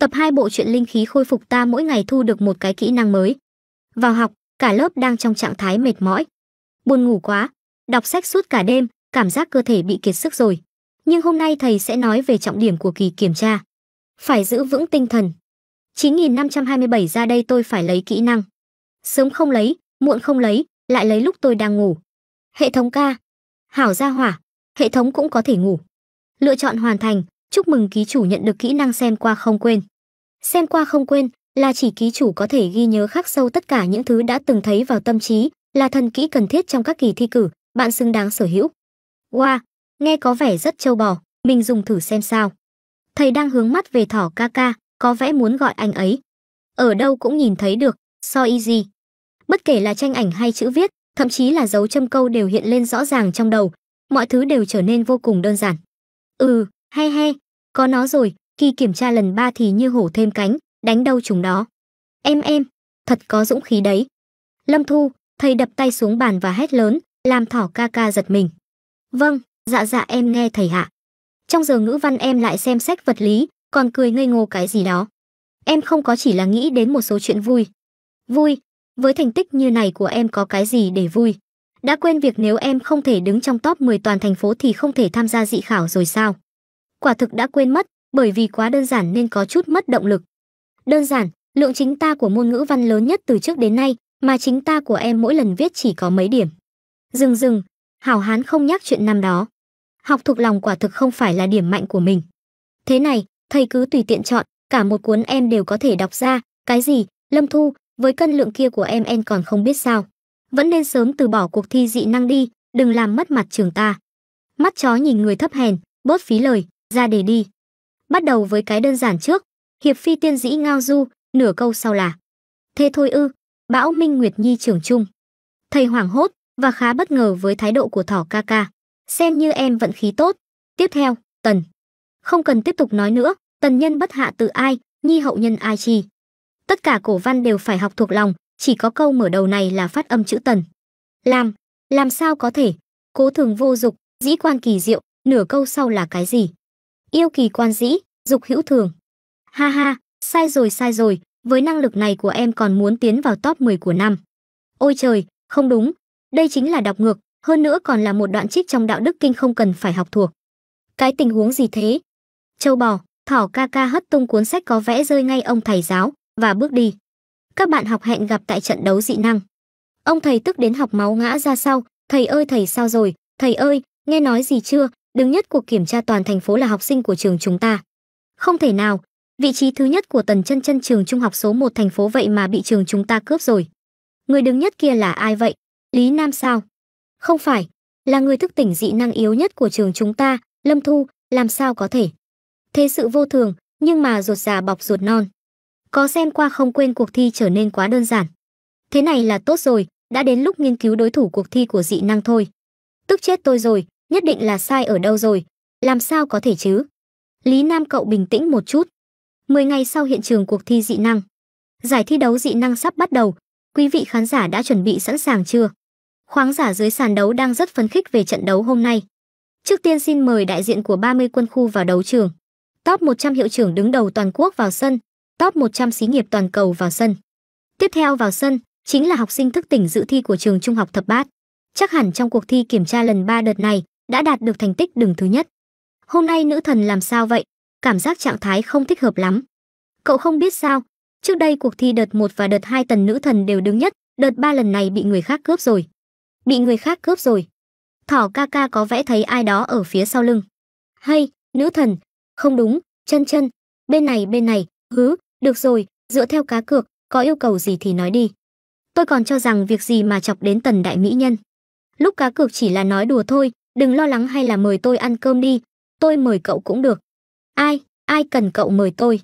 Tập 2 bộ truyện linh khí khôi phục ta mỗi ngày thu được một cái kỹ năng mới. Vào học, cả lớp đang trong trạng thái mệt mỏi. Buồn ngủ quá, đọc sách suốt cả đêm, cảm giác cơ thể bị kiệt sức rồi. Nhưng hôm nay thầy sẽ nói về trọng điểm của kỳ kiểm tra. Phải giữ vững tinh thần. 9527 ra đây tôi phải lấy kỹ năng. Sớm không lấy, muộn không lấy, lại lấy lúc tôi đang ngủ. Hệ thống ca. Hảo gia hỏa, hệ thống cũng có thể ngủ. Lựa chọn hoàn thành, chúc mừng ký chủ nhận được kỹ năng xem qua không quên. Xem qua không quên là chỉ ký chủ có thể ghi nhớ khắc sâu tất cả những thứ đã từng thấy vào tâm trí, là thần kỹ cần thiết trong các kỳ thi cử, bạn xứng đáng sở hữu. Wow, nghe có vẻ rất trâu bò, mình dùng thử xem sao. Thầy đang hướng mắt về thỏ ca ca, có vẻ muốn gọi anh ấy. Ở đâu cũng nhìn thấy được, so easy. Bất kể là tranh ảnh hay chữ viết, thậm chí là dấu châm câu đều hiện lên rõ ràng trong đầu, mọi thứ đều trở nên vô cùng đơn giản. Ừ, he he, có nó rồi, khi kiểm tra lần ba thì như hổ thêm cánh, đánh đâu chúng đó. Em em, thật có dũng khí đấy. Lâm Thu, thầy đập tay xuống bàn và hét lớn, làm thỏ ca ca giật mình. Vâng, dạ dạ em nghe thầy hạ. Trong giờ ngữ văn em lại xem sách vật lý, còn cười ngây ngô cái gì đó. Em không có chỉ là nghĩ đến một số chuyện vui. Vui, với thành tích như này của em có cái gì để vui? Đã quên việc nếu em không thể đứng trong top 10 toàn thành phố thì không thể tham gia dị khảo rồi sao? Quả thực đã quên mất, bởi vì quá đơn giản nên có chút mất động lực. Đơn giản, lượng chính ta của môn ngữ văn lớn nhất từ trước đến nay, mà chính ta của em mỗi lần viết chỉ có mấy điểm. Dừng dừng, Hảo Hán không nhắc chuyện năm đó. Học thuộc lòng quả thực không phải là điểm mạnh của mình. Thế này, thầy cứ tùy tiện chọn, cả một cuốn em đều có thể đọc ra, cái gì, Lâm Thu, với cân lượng kia của em em còn không biết sao. Vẫn nên sớm từ bỏ cuộc thi dị năng đi, đừng làm mất mặt trường ta. Mắt chó nhìn người thấp hèn, bớt phí lời, ra để đi. Bắt đầu với cái đơn giản trước, hiệp phi tiên dĩ ngao du, nửa câu sau là. Thế thôi ư, bão Minh Nguyệt Nhi trưởng trung. Thầy hoảng hốt và khá bất ngờ với thái độ của thỏ ca ca. Xem như em vận khí tốt. Tiếp theo, tần. Không cần tiếp tục nói nữa, tần nhân bất hạ tự ai, nhi hậu nhân ai chi. Tất cả cổ văn đều phải học thuộc lòng, chỉ có câu mở đầu này là phát âm chữ tần. Làm, làm sao có thể, cố thường vô dục, dĩ quan kỳ diệu, nửa câu sau là cái gì? yêu kỳ quan dĩ, dục hữu thường. Ha ha, sai rồi sai rồi, với năng lực này của em còn muốn tiến vào top 10 của năm. Ôi trời, không đúng, đây chính là đọc ngược, hơn nữa còn là một đoạn trích trong đạo đức kinh không cần phải học thuộc. Cái tình huống gì thế? Châu bò, thỏ ca ca hất tung cuốn sách có vẽ rơi ngay ông thầy giáo và bước đi. Các bạn học hẹn gặp tại trận đấu dị năng. Ông thầy tức đến học máu ngã ra sau, thầy ơi thầy sao rồi, thầy ơi, nghe nói gì chưa, đứng nhất cuộc kiểm tra toàn thành phố là học sinh của trường chúng ta. Không thể nào, vị trí thứ nhất của Tần Chân Chân trường trung học số 1 thành phố vậy mà bị trường chúng ta cướp rồi. Người đứng nhất kia là ai vậy? Lý Nam sao? Không phải, là người thức tỉnh dị năng yếu nhất của trường chúng ta, Lâm Thu, làm sao có thể? Thế sự vô thường, nhưng mà ruột già bọc ruột non. Có xem qua không quên cuộc thi trở nên quá đơn giản. Thế này là tốt rồi, đã đến lúc nghiên cứu đối thủ cuộc thi của dị năng thôi. Tức chết tôi rồi, nhất định là sai ở đâu rồi, làm sao có thể chứ? Lý Nam cậu bình tĩnh một chút. 10 ngày sau hiện trường cuộc thi dị năng, giải thi đấu dị năng sắp bắt đầu, quý vị khán giả đã chuẩn bị sẵn sàng chưa? Khoáng giả dưới sàn đấu đang rất phấn khích về trận đấu hôm nay. Trước tiên xin mời đại diện của 30 quân khu vào đấu trường. Top 100 hiệu trưởng đứng đầu toàn quốc vào sân, top 100 xí nghiệp toàn cầu vào sân. Tiếp theo vào sân chính là học sinh thức tỉnh dự thi của trường trung học Thập Bát. Chắc hẳn trong cuộc thi kiểm tra lần 3 đợt này, đã đạt được thành tích đứng thứ nhất. Hôm nay nữ thần làm sao vậy? Cảm giác trạng thái không thích hợp lắm. Cậu không biết sao, trước đây cuộc thi đợt 1 và đợt 2 tần nữ thần đều đứng nhất, đợt 3 lần này bị người khác cướp rồi. Bị người khác cướp rồi. Thỏ ca ca có vẽ thấy ai đó ở phía sau lưng. Hay, nữ thần, không đúng, chân chân, bên này bên này, hứ, được rồi, dựa theo cá cược, có yêu cầu gì thì nói đi. Tôi còn cho rằng việc gì mà chọc đến tần đại mỹ nhân. Lúc cá cược chỉ là nói đùa thôi, đừng lo lắng hay là mời tôi ăn cơm đi, tôi mời cậu cũng được. Ai, ai cần cậu mời tôi?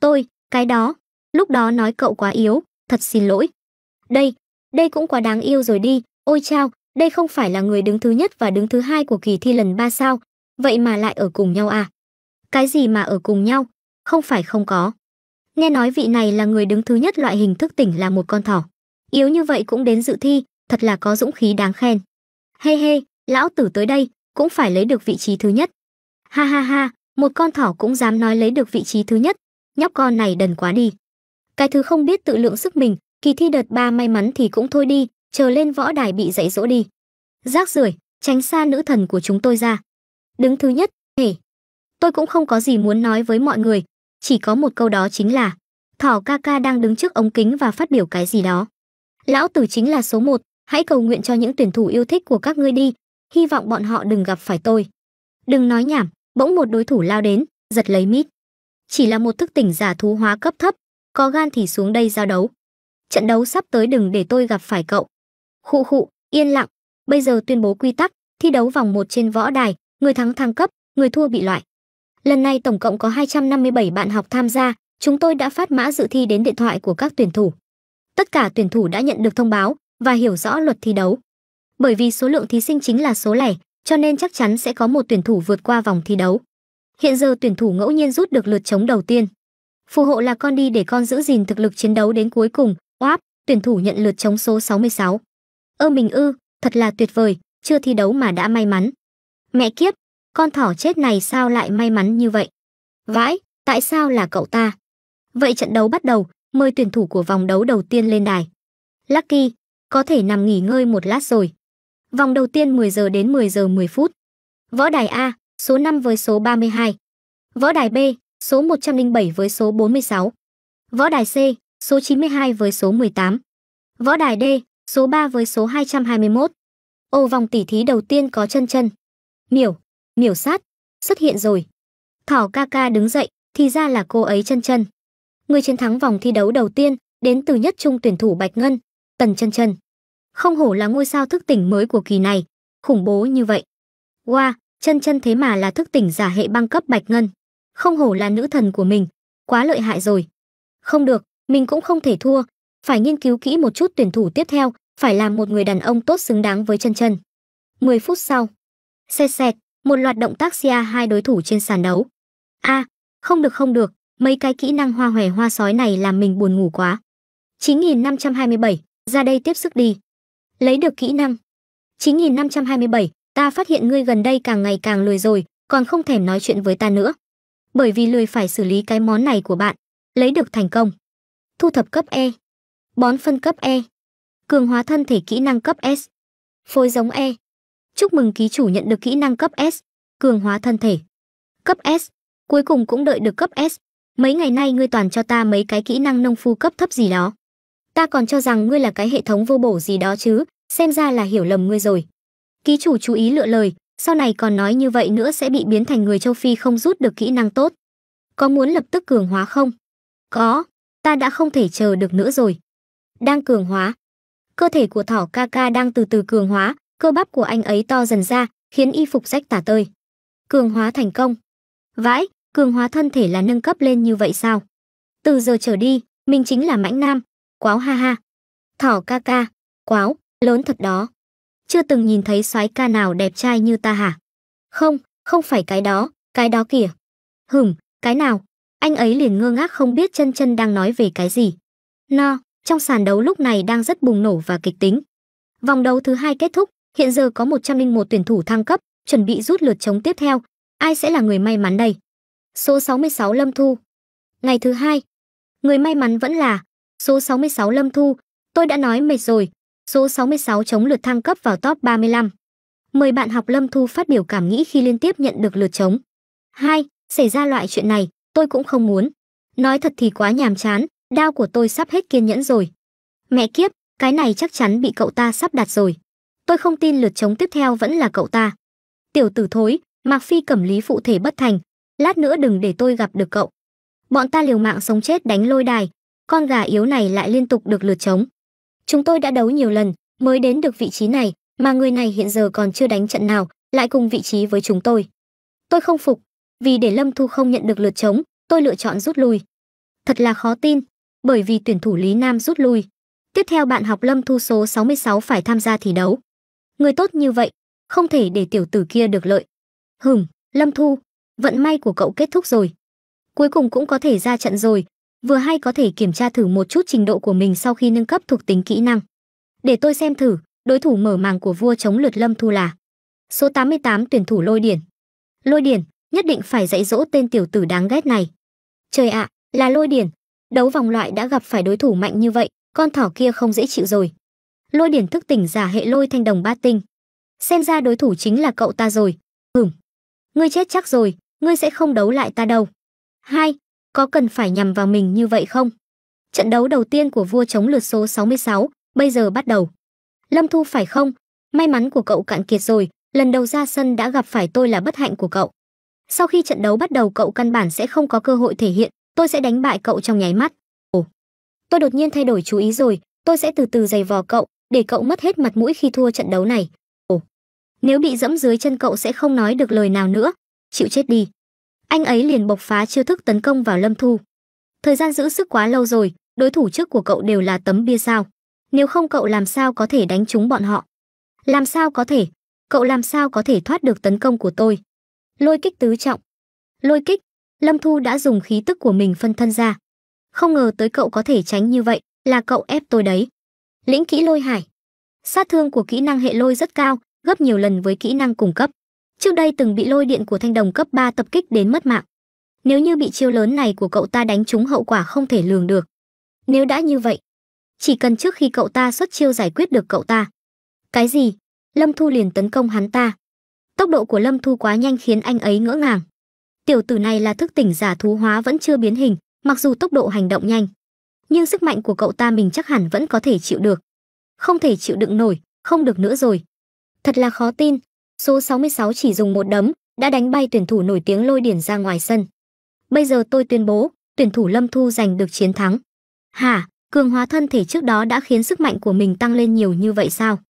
Tôi, cái đó, lúc đó nói cậu quá yếu, thật xin lỗi. Đây, đây cũng quá đáng yêu rồi đi, ôi chao, đây không phải là người đứng thứ nhất và đứng thứ hai của kỳ thi lần ba sao, vậy mà lại ở cùng nhau à? Cái gì mà ở cùng nhau? Không phải không có. Nghe nói vị này là người đứng thứ nhất loại hình thức tỉnh là một con thỏ. Yếu như vậy cũng đến dự thi, thật là có dũng khí đáng khen. Hê hey hey, lão tử tới đây cũng phải lấy được vị trí thứ nhất ha ha ha một con thỏ cũng dám nói lấy được vị trí thứ nhất nhóc con này đần quá đi cái thứ không biết tự lượng sức mình kỳ thi đợt ba may mắn thì cũng thôi đi chờ lên võ đài bị dạy dỗ đi rác rưởi tránh xa nữ thần của chúng tôi ra đứng thứ nhất hề tôi cũng không có gì muốn nói với mọi người chỉ có một câu đó chính là thỏ ca ca đang đứng trước ống kính và phát biểu cái gì đó lão tử chính là số một hãy cầu nguyện cho những tuyển thủ yêu thích của các ngươi đi hy vọng bọn họ đừng gặp phải tôi. Đừng nói nhảm, bỗng một đối thủ lao đến, giật lấy mít. Chỉ là một thức tỉnh giả thú hóa cấp thấp, có gan thì xuống đây giao đấu. Trận đấu sắp tới đừng để tôi gặp phải cậu. Khụ khụ, yên lặng, bây giờ tuyên bố quy tắc, thi đấu vòng một trên võ đài, người thắng thăng cấp, người thua bị loại. Lần này tổng cộng có 257 bạn học tham gia, chúng tôi đã phát mã dự thi đến điện thoại của các tuyển thủ. Tất cả tuyển thủ đã nhận được thông báo và hiểu rõ luật thi đấu bởi vì số lượng thí sinh chính là số lẻ, cho nên chắc chắn sẽ có một tuyển thủ vượt qua vòng thi đấu. Hiện giờ tuyển thủ ngẫu nhiên rút được lượt chống đầu tiên. Phù hộ là con đi để con giữ gìn thực lực chiến đấu đến cuối cùng, oáp, tuyển thủ nhận lượt chống số 66. Ơ mình ư, thật là tuyệt vời, chưa thi đấu mà đã may mắn. Mẹ kiếp, con thỏ chết này sao lại may mắn như vậy? Vãi, tại sao là cậu ta? Vậy trận đấu bắt đầu, mời tuyển thủ của vòng đấu đầu tiên lên đài. Lucky, có thể nằm nghỉ ngơi một lát rồi. Vòng đầu tiên 10 giờ đến 10 giờ 10 phút. Võ đài A, số 5 với số 32. Võ đài B, số 107 với số 46. Võ đài C, số 92 với số 18. Võ đài D, số 3 với số 221. Ô vòng tỉ thí đầu tiên có chân chân. Miểu, miểu sát, xuất hiện rồi. Thỏ ca ca đứng dậy, thì ra là cô ấy chân chân. Người chiến thắng vòng thi đấu đầu tiên đến từ nhất trung tuyển thủ Bạch Ngân, Tần Chân Chân. Không hổ là ngôi sao thức tỉnh mới của kỳ này, khủng bố như vậy. Wow, chân chân thế mà là thức tỉnh giả hệ băng cấp bạch ngân. Không hổ là nữ thần của mình, quá lợi hại rồi. Không được, mình cũng không thể thua, phải nghiên cứu kỹ một chút tuyển thủ tiếp theo, phải làm một người đàn ông tốt xứng đáng với chân chân. 10 phút sau, xẹt xẹt, một loạt động tác xia hai đối thủ trên sàn đấu. A, à, không được không được, mấy cái kỹ năng hoa hòe hoa sói này làm mình buồn ngủ quá. 9527, ra đây tiếp sức đi lấy được kỹ năng 9527, ta phát hiện ngươi gần đây càng ngày càng lười rồi, còn không thèm nói chuyện với ta nữa. Bởi vì lười phải xử lý cái món này của bạn, lấy được thành công. Thu thập cấp E, bón phân cấp E, cường hóa thân thể kỹ năng cấp S, phôi giống E. Chúc mừng ký chủ nhận được kỹ năng cấp S, cường hóa thân thể. Cấp S, cuối cùng cũng đợi được cấp S. Mấy ngày nay ngươi toàn cho ta mấy cái kỹ năng nông phu cấp thấp gì đó ta còn cho rằng ngươi là cái hệ thống vô bổ gì đó chứ, xem ra là hiểu lầm ngươi rồi. Ký chủ chú ý lựa lời, sau này còn nói như vậy nữa sẽ bị biến thành người châu Phi không rút được kỹ năng tốt. Có muốn lập tức cường hóa không? Có, ta đã không thể chờ được nữa rồi. Đang cường hóa. Cơ thể của thỏ ca ca đang từ từ cường hóa, cơ bắp của anh ấy to dần ra, khiến y phục rách tả tơi. Cường hóa thành công. Vãi, cường hóa thân thể là nâng cấp lên như vậy sao? Từ giờ trở đi, mình chính là mãnh nam, quáo ha ha. Thỏ ca ca, quáo, lớn thật đó. Chưa từng nhìn thấy soái ca nào đẹp trai như ta hả? Không, không phải cái đó, cái đó kìa. Hửm, cái nào? Anh ấy liền ngơ ngác không biết chân chân đang nói về cái gì. No, trong sàn đấu lúc này đang rất bùng nổ và kịch tính. Vòng đấu thứ hai kết thúc, hiện giờ có 101 tuyển thủ thăng cấp, chuẩn bị rút lượt chống tiếp theo. Ai sẽ là người may mắn đây? Số 66 Lâm Thu. Ngày thứ hai, người may mắn vẫn là Số 66 Lâm Thu, tôi đã nói mệt rồi. Số 66 chống lượt thăng cấp vào top 35. Mời bạn học Lâm Thu phát biểu cảm nghĩ khi liên tiếp nhận được lượt chống. 2. Xảy ra loại chuyện này, tôi cũng không muốn. Nói thật thì quá nhàm chán, đau của tôi sắp hết kiên nhẫn rồi. Mẹ kiếp, cái này chắc chắn bị cậu ta sắp đặt rồi. Tôi không tin lượt chống tiếp theo vẫn là cậu ta. Tiểu tử thối, Mạc Phi cẩm lý phụ thể bất thành, lát nữa đừng để tôi gặp được cậu. Bọn ta liều mạng sống chết đánh lôi đài, con gà yếu này lại liên tục được lượt chống. Chúng tôi đã đấu nhiều lần mới đến được vị trí này, mà người này hiện giờ còn chưa đánh trận nào, lại cùng vị trí với chúng tôi. Tôi không phục, vì để Lâm Thu không nhận được lượt chống, tôi lựa chọn rút lui. Thật là khó tin, bởi vì tuyển thủ Lý Nam rút lui. Tiếp theo bạn học Lâm Thu số 66 phải tham gia thi đấu. Người tốt như vậy, không thể để tiểu tử kia được lợi. Hừm, Lâm Thu, vận may của cậu kết thúc rồi. Cuối cùng cũng có thể ra trận rồi, vừa hay có thể kiểm tra thử một chút trình độ của mình sau khi nâng cấp thuộc tính kỹ năng. Để tôi xem thử, đối thủ mở màng của vua chống lượt lâm thu là số 88 tuyển thủ lôi điển. Lôi điển, nhất định phải dạy dỗ tên tiểu tử đáng ghét này. Trời ạ, à, là lôi điển, đấu vòng loại đã gặp phải đối thủ mạnh như vậy, con thỏ kia không dễ chịu rồi. Lôi điển thức tỉnh giả hệ lôi thanh đồng ba tinh. Xem ra đối thủ chính là cậu ta rồi. Hửm. Ngươi chết chắc rồi, ngươi sẽ không đấu lại ta đâu. Hai, có cần phải nhằm vào mình như vậy không? Trận đấu đầu tiên của vua chống lượt số 66, bây giờ bắt đầu. Lâm Thu phải không? May mắn của cậu cạn kiệt rồi, lần đầu ra sân đã gặp phải tôi là bất hạnh của cậu. Sau khi trận đấu bắt đầu cậu căn bản sẽ không có cơ hội thể hiện, tôi sẽ đánh bại cậu trong nháy mắt. Ồ, tôi đột nhiên thay đổi chú ý rồi, tôi sẽ từ từ giày vò cậu, để cậu mất hết mặt mũi khi thua trận đấu này. Ồ, nếu bị dẫm dưới chân cậu sẽ không nói được lời nào nữa, chịu chết đi anh ấy liền bộc phá chiêu thức tấn công vào Lâm Thu. Thời gian giữ sức quá lâu rồi, đối thủ trước của cậu đều là tấm bia sao? Nếu không cậu làm sao có thể đánh trúng bọn họ? Làm sao có thể? Cậu làm sao có thể thoát được tấn công của tôi? Lôi kích tứ trọng. Lôi kích, Lâm Thu đã dùng khí tức của mình phân thân ra. Không ngờ tới cậu có thể tránh như vậy, là cậu ép tôi đấy. Lĩnh kỹ lôi hải. Sát thương của kỹ năng hệ lôi rất cao, gấp nhiều lần với kỹ năng cung cấp trước đây từng bị lôi điện của thanh đồng cấp 3 tập kích đến mất mạng. Nếu như bị chiêu lớn này của cậu ta đánh trúng hậu quả không thể lường được. Nếu đã như vậy, chỉ cần trước khi cậu ta xuất chiêu giải quyết được cậu ta. Cái gì? Lâm Thu liền tấn công hắn ta. Tốc độ của Lâm Thu quá nhanh khiến anh ấy ngỡ ngàng. Tiểu tử này là thức tỉnh giả thú hóa vẫn chưa biến hình, mặc dù tốc độ hành động nhanh, nhưng sức mạnh của cậu ta mình chắc hẳn vẫn có thể chịu được. Không thể chịu đựng nổi, không được nữa rồi. Thật là khó tin, Số 66 chỉ dùng một đấm, đã đánh bay tuyển thủ nổi tiếng lôi điển ra ngoài sân. Bây giờ tôi tuyên bố, tuyển thủ Lâm Thu giành được chiến thắng. Hả, cường hóa thân thể trước đó đã khiến sức mạnh của mình tăng lên nhiều như vậy sao?